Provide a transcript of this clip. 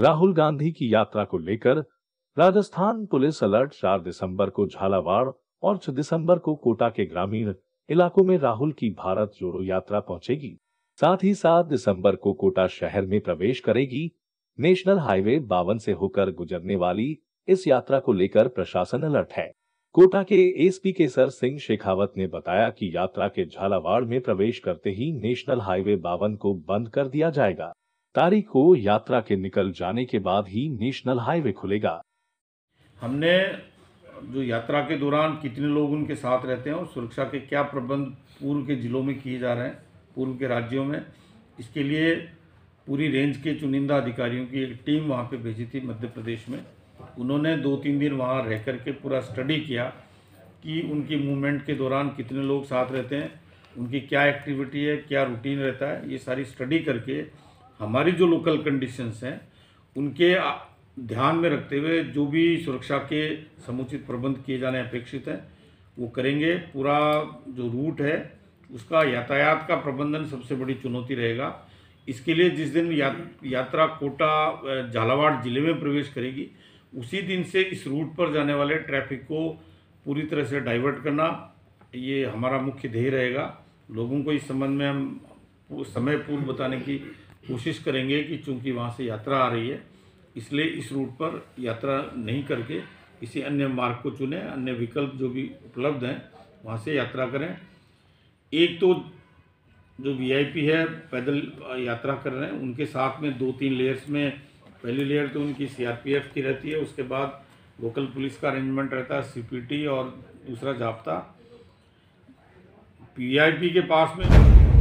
राहुल गांधी की यात्रा को लेकर राजस्थान पुलिस अलर्ट 4 दिसंबर को झालावाड़ और 6 दिसंबर को कोटा के ग्रामीण इलाकों में राहुल की भारत जोड़ो यात्रा पहुंचेगी साथ ही 7 दिसंबर को कोटा शहर में प्रवेश करेगी नेशनल हाईवे बावन से होकर गुजरने वाली इस यात्रा को लेकर प्रशासन अलर्ट है कोटा के एसपी केसर सिंह शेखावत ने बताया कि यात्रा के झालावाड़ में प्रवेश करते ही नेशनल हाईवे बावन को बंद कर दिया जाएगा तारीख को यात्रा के निकल जाने के बाद ही नेशनल हाईवे खुलेगा हमने जो यात्रा के दौरान कितने लोग उनके साथ रहते हैं और सुरक्षा के क्या प्रबंध पूर्व के जिलों में किए जा रहे हैं पूर्व के राज्यों में इसके लिए पूरी रेंज के चुनिंदा अधिकारियों की एक टीम वहाँ पे भेजी थी मध्य प्रदेश में उन्होंने दो तीन दिन वहाँ रह कर के पूरा स्टडी किया कि उनकी मूवमेंट के दौरान कितने लोग साथ रहते हैं उनकी क्या एक्टिविटी है क्या रूटीन रहता है ये सारी स्टडी करके हमारी जो लोकल कंडीशंस हैं उनके ध्यान में रखते हुए जो भी सुरक्षा के समुचित प्रबंध किए जाने अपेक्षित हैं वो करेंगे पूरा जो रूट है उसका यातायात का प्रबंधन सबसे बड़ी चुनौती रहेगा इसके लिए जिस दिन या, यात्रा कोटा झालावाड़ जिले में प्रवेश करेगी उसी दिन से इस रूट पर जाने वाले ट्रैफिक को पूरी तरह से डाइवर्ट करना ये हमारा मुख्य ध्येय रहेगा लोगों को इस संबंध में हम समय पूर्व बताने की कोशिश करेंगे कि चूंकि वहाँ से यात्रा आ रही है इसलिए इस रूट पर यात्रा नहीं करके किसी अन्य मार्ग को चुनें अन्य विकल्प जो भी उपलब्ध हैं वहाँ से यात्रा करें एक तो जो वीआईपी है पैदल यात्रा कर रहे हैं उनके साथ में दो तीन लेयर्स में पहली लेयर तो उनकी सीआरपीएफ की रहती है उसके बाद लोकल पुलिस का अरेंजमेंट रहता है सीपीटी और दूसरा जाप्ता पीआईपी के पास में